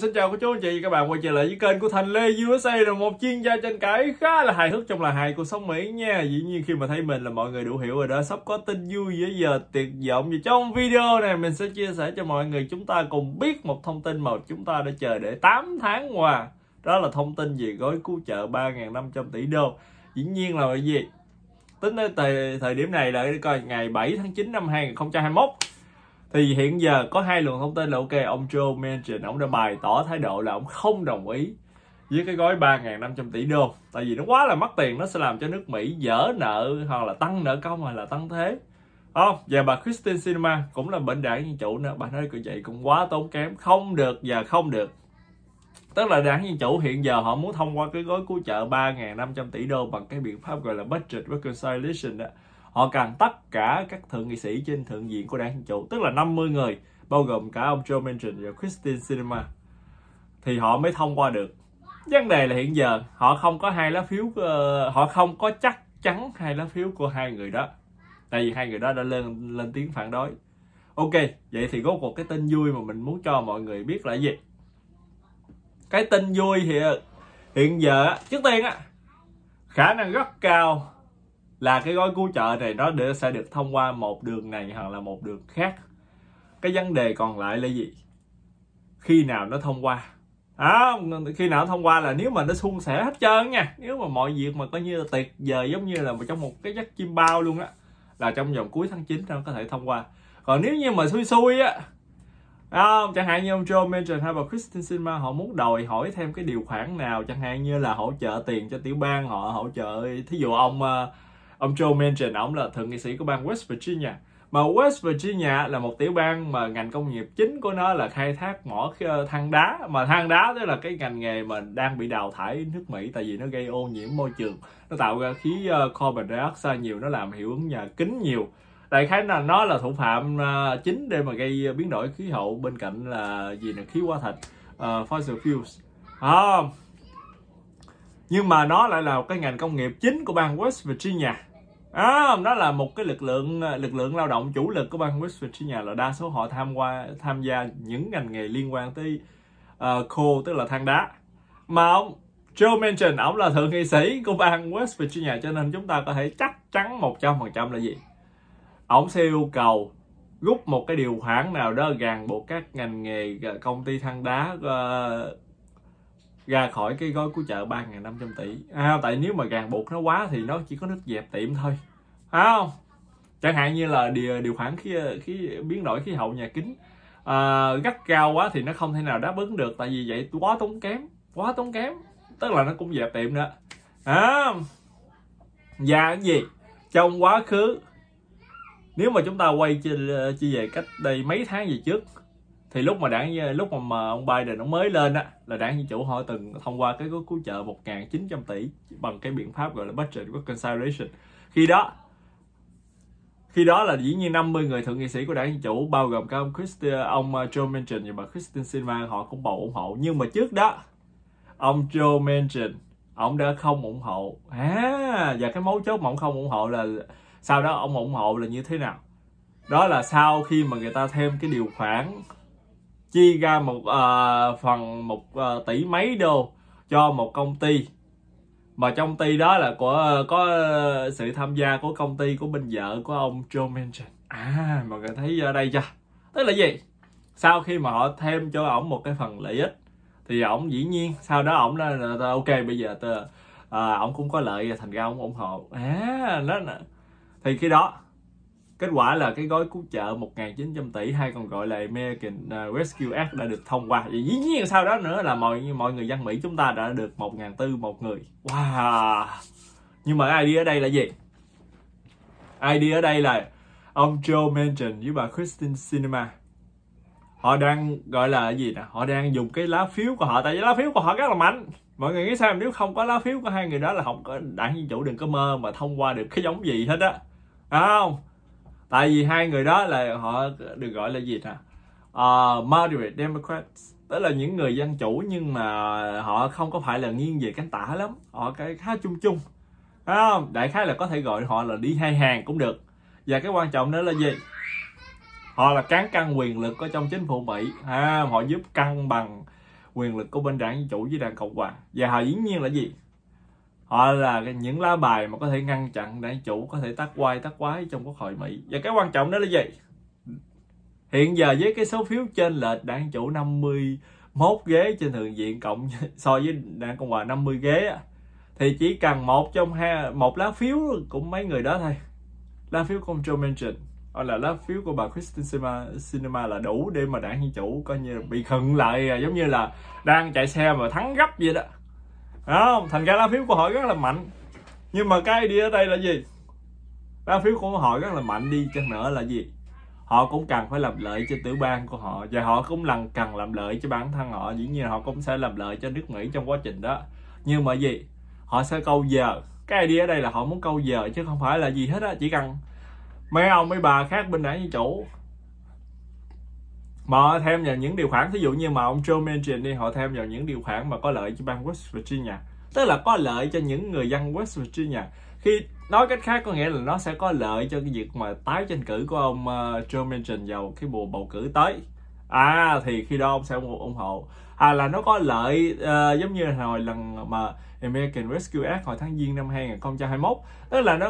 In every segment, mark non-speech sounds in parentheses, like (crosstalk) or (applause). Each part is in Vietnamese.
xin chào cô chú anh chị các bạn quay trở lại với kênh của Thành Lê USA là một chuyên gia tranh cãi khá là hài hước trong là hài cuộc sống Mỹ nha. Dĩ nhiên khi mà thấy mình là mọi người đủ hiểu rồi đó, sắp có tin vui với giờ tuyệt vọng và trong video này mình sẽ chia sẻ cho mọi người chúng ta cùng biết một thông tin mà chúng ta đã chờ để 8 tháng qua. Đó là thông tin về gói cứu trợ 3.500 tỷ đô. Dĩ nhiên là gì? Tính tới thời, thời điểm này là coi ngày 7 tháng 9 năm 2021 thì hiện giờ có hai luồng thông tin là ok ông Joe Manchin ông đã bày tỏ thái độ là ông không đồng ý với cái gói 3.500 tỷ đô tại vì nó quá là mất tiền nó sẽ làm cho nước Mỹ dở nợ hoặc là tăng nợ công hoặc là tăng thế không và bà Christine Sinema cũng là bệnh đảng dân chủ nữa bà nói như vậy cũng quá tốn kém không được và không được tức là đảng dân chủ hiện giờ họ muốn thông qua cái gói cứu trợ 3.500 tỷ đô bằng cái biện pháp gọi là budget reconciliation đó họ cần tất cả các thượng nghị sĩ trên thượng viện của đảng Dân Chủ, tức là 50 người, bao gồm cả ông Joe Manchin và Christine Sinema, thì họ mới thông qua được. Vấn đề là hiện giờ họ không có hai lá phiếu, ờ, họ không có chắc chắn hai lá phiếu của hai người đó. Tại vì hai người đó đã lên lên tiếng phản đối. Ok, vậy thì có một cái tin vui mà mình muốn cho mọi người biết là gì? Cái tin vui thì hiện giờ trước tiên á khả năng rất cao là cái gói cứu trợ này nó sẽ được thông qua một đường này hoặc là một đường khác cái vấn đề còn lại là gì khi nào nó thông qua à, khi nào thông qua là nếu mà nó suôn sẻ hết trơn nha nếu mà mọi việc mà coi như là tuyệt vời giống như là trong một cái giấc chim bao luôn á là trong vòng cuối tháng 9 nó có thể thông qua còn nếu như mà xui xui á à, chẳng hạn như ông Joe Manchin hay bà Christine Sinma họ muốn đòi hỏi thêm cái điều khoản nào chẳng hạn như là hỗ trợ tiền cho tiểu bang họ hỗ trợ thí dụ ông à, ông Joe Manchin ông là thượng nghị sĩ của bang West Virginia mà West Virginia là một tiểu bang mà ngành công nghiệp chính của nó là khai thác mỏ ờ, than đá mà than đá đó là cái ngành nghề mà đang bị đào thải nước Mỹ tại vì nó gây ô nhiễm môi trường nó tạo ra khí ờ, carbon dioxide nhiều nó làm hiệu ứng nhà kính nhiều đại khái là nó là thủ phạm ờ, chính để mà gây biến đổi khí hậu bên cạnh là gì là khí hóa thạch uh, fossil fuels à, nhưng mà nó lại là một cái ngành công nghiệp chính của bang West Virginia à, đó là một cái lực lượng lực lượng lao động chủ lực của bang West Virginia là đa số họ tham qua tham gia những ngành nghề liên quan tới uh, coal tức là than đá mà ông Joe Manchin ông là thượng nghị sĩ của bang West Virginia cho nên chúng ta có thể chắc chắn 100% là gì Ông sẽ yêu cầu rút một cái điều khoản nào đó gàn buộc các ngành nghề công ty than đá uh, ra khỏi cái gói của chợ 3.500 tỷ à, tại nếu mà ràng buộc nó quá thì nó chỉ có nước dẹp tiệm thôi à, không chẳng hạn như là điều, điều khoản khi khi biến đổi khí hậu nhà kính à, gắt cao quá thì nó không thể nào đáp ứng được tại vì vậy quá tốn kém quá tốn kém tức là nó cũng dẹp tiệm nữa à, và cái gì trong quá khứ nếu mà chúng ta quay chi, chi về cách đây mấy tháng về trước thì lúc mà đảng lúc mà ông Biden nó mới lên á là đảng dân chủ họ từng thông qua cái gói cứu trợ 1.900 tỷ bằng cái biện pháp gọi là budget reconciliation khi đó khi đó là dĩ nhiên 50 người thượng nghị sĩ của đảng dân chủ bao gồm cả ông Christi, ông ờ, Joe Manchin và bà Christine Sinema họ cũng bầu ủng hộ nhưng mà trước đó ông Joe Manchin ông đã không ủng hộ à, và cái mấu chốt mà ông không ủng hộ là sau đó ông ủng hộ là như thế nào đó là sau khi mà người ta thêm cái điều khoản chi ra một uh, phần một uh, tỷ mấy đô cho một công ty mà trong ty đó là của có sự tham gia của công ty của bên vợ của ông Joe Manchin à mọi người thấy ở đây chưa tức là gì sau khi mà họ thêm cho ổng một cái phần lợi ích thì ổng dĩ nhiên sau đó ổng là ok bây giờ tớ, à, ờ, ổng cũng có lợi thành ra ổng ủng hộ à nó thì khi đó Kết quả là cái gói cứu trợ 1.900 tỷ hay còn gọi là American à, Rescue Act đã được thông qua. Và dĩ nhiên sau đó nữa là mọi mọi người dân Mỹ chúng ta đã được 1.400 một người. Wow. Nhưng mà ID ở đây là gì? ID ở đây là ông Joe Manchin với bà Christine Cinema họ đang gọi là gì nè họ đang dùng cái lá phiếu của họ tại vì lá phiếu của họ rất là mạnh mọi người nghĩ sao nếu không có lá phiếu của hai người đó là không có đảng dân chủ đừng có mơ mà thông qua được cái giống gì hết á à, không tại vì hai người đó là họ được gọi là gì nè uh, ờ, moderate democrats tức là những người dân chủ nhưng mà họ không có phải là nghiêng về cánh tả lắm họ cái khá chung chung Đấy không đại khái là có thể gọi họ là đi hai hàng cũng được và cái quan trọng đó là gì họ là cán cân quyền lực ở trong chính phủ mỹ à, họ giúp cân bằng quyền lực của bên đảng dân chủ với đảng cộng hòa và họ dĩ nhiên là gì họ ờ, là những lá bài mà có thể ngăn chặn đảng chủ có thể tác quay tác quái trong quốc hội Mỹ và cái quan trọng đó là gì hiện giờ với cái số phiếu trên lệch đảng chủ 51 ghế trên thượng viện cộng (laughs) so với đảng cộng hòa 50 ghế thì chỉ cần một trong hai một lá phiếu của mấy người đó thôi lá phiếu của Joe Manchin hoặc là lá phiếu của bà Christine Cinema, Cinema là đủ để mà đảng dân chủ coi như bị khựng lại giống như là đang chạy xe mà thắng gấp vậy đó không thành ra lá phiếu của họ rất là mạnh nhưng mà cái đi ở đây là gì lá phiếu của họ rất là mạnh đi chăng nữa là gì họ cũng cần phải làm lợi cho tiểu bang của họ và họ cũng lần cần làm lợi cho bản thân họ dĩ nhiên họ cũng sẽ làm lợi cho nước mỹ trong quá trình đó nhưng mà gì họ sẽ câu giờ cái idea ở đây là họ muốn câu giờ chứ không phải là gì hết á chỉ cần mấy ông mấy bà khác bên đảng dân chủ mà thêm vào những điều khoản ví dụ như mà ông Joe Manchin đi họ thêm vào những điều khoản mà có lợi cho bang West Virginia tức là có lợi cho những người dân West Virginia khi nói cách khác có nghĩa là nó sẽ có lợi cho cái việc mà tái tranh cử của ông uh, Joe Manchin vào cái mùa bầu cử tới à thì khi đó ông sẽ ủng hộ à là nó có lợi uh, giống như hồi lần mà American Rescue Act hồi tháng giêng năm 2021 tức là nó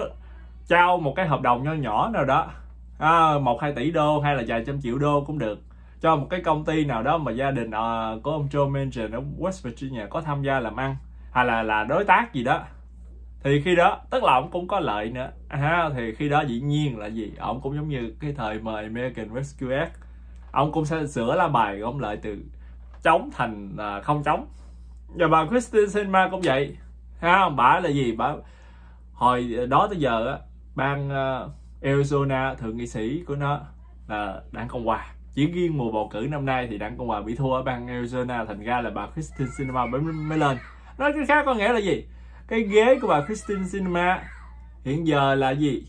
trao một cái hợp đồng nho nhỏ nào đó à, 1 2 tỷ đô hay là vài trăm triệu đô cũng được cho một cái công ty nào đó mà gia đình uh, của ông Joe Manchin ở West Virginia có tham gia làm ăn hay là là đối tác gì đó thì khi đó tức là ông cũng có lợi nữa ha à, thì khi đó dĩ nhiên là gì ông cũng giống như cái thời mà American Rescue Act ông cũng sẽ sửa lá bài ông lợi từ chống thành à, không chống và bà Christine Sinma cũng vậy ha bà là gì bà hồi đó tới giờ á bang uh, Arizona thượng nghị sĩ của nó là đảng cộng hòa chỉ riêng mùa bầu cử năm nay thì đảng cộng hòa bị thua ở bang arizona thành ra là bà christine cinema mới, lên nói cái khác có nghĩa là gì cái ghế của bà christine cinema hiện giờ là gì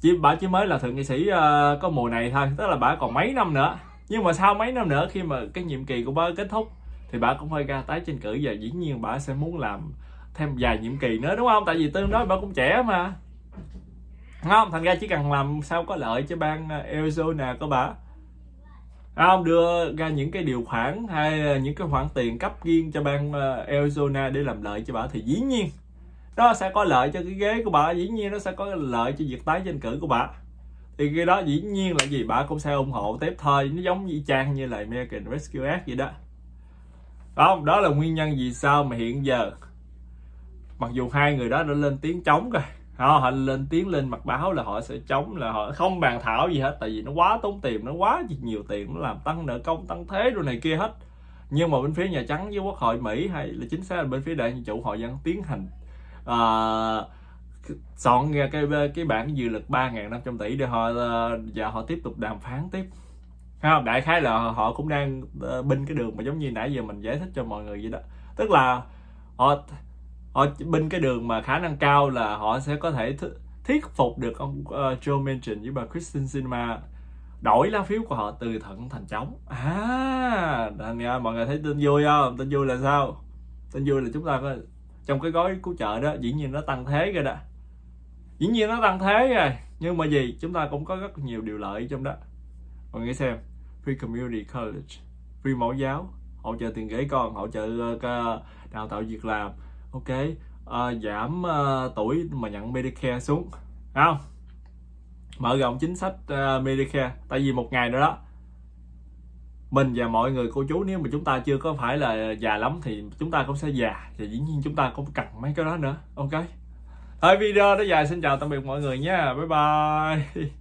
chỉ bà chỉ mới là thượng nghị sĩ uh, có mùa này thôi tức là bà còn mấy năm nữa nhưng mà sau mấy năm nữa khi mà cái nhiệm kỳ của bà kết thúc thì bà cũng phải ra tái tranh cử và dĩ nhiên bà sẽ muốn làm thêm vài nhiệm kỳ nữa đúng không tại vì tương đối bà cũng trẻ mà đúng không thành ra chỉ cần làm sao có lợi cho bang ờ, Arizona của bà À, ông đưa ra những cái điều khoản hay là những cái khoản tiền cấp riêng cho bang ờ, Arizona để làm lợi cho bà thì dĩ nhiên nó sẽ có lợi cho cái ghế của bà dĩ nhiên nó sẽ có lợi cho việc tái tranh cử của bà thì cái đó dĩ nhiên là gì bà cũng sẽ ủng hộ tiếp thôi nó giống như trang như là American Rescue Act vậy đó không đó là nguyên nhân vì sao mà hiện giờ mặc dù hai người đó đã lên tiếng chống rồi họ, họ lên tiếng lên mặt báo là họ sẽ chống là họ không bàn thảo gì hết tại vì nó quá tốn tiền nó quá nhiều tiền nó làm tăng nợ công tăng thế rồi này kia hết nhưng mà bên phía nhà trắng với quốc hội mỹ hay là chính xác là bên phía đại dân chủ họ vẫn tiến hành uh, soạn ra cái cái bản dự lực 3.500 tỷ để họ ờ, và họ tiếp tục đàm phán tiếp đại khái là họ cũng đang ờ, binh cái đường mà giống như nãy giờ mình giải thích cho mọi người vậy đó tức là họ họ bên cái đường mà khả năng cao là họ sẽ có thể th- thuyết phục được ông uh, Joe Manchin với bà Kristen Sinema đổi lá phiếu của họ từ thận thành trống à nha, mọi người thấy tin vui không tin vui là sao tin vui là chúng ta có trong cái gói cứu trợ đó dĩ nhiên nó tăng thế rồi đó dĩ nhiên nó tăng thế rồi nhưng mà gì chúng ta cũng có rất nhiều điều lợi trong đó mọi người xem free community college free mẫu giáo hỗ trợ tiền gửi con hỗ trợ ờ, đào tạo việc làm ok à, giảm à, tuổi mà nhận medicare xuống Đấy không mở rộng chính sách uh, medicare tại vì một ngày nữa đó mình và mọi người cô chú nếu mà chúng ta chưa có phải là già lắm thì chúng ta cũng sẽ già và dĩ nhiên chúng ta cũng cần mấy cái đó nữa ok thôi video đó dài xin chào tạm biệt mọi người nha bye bye (laughs)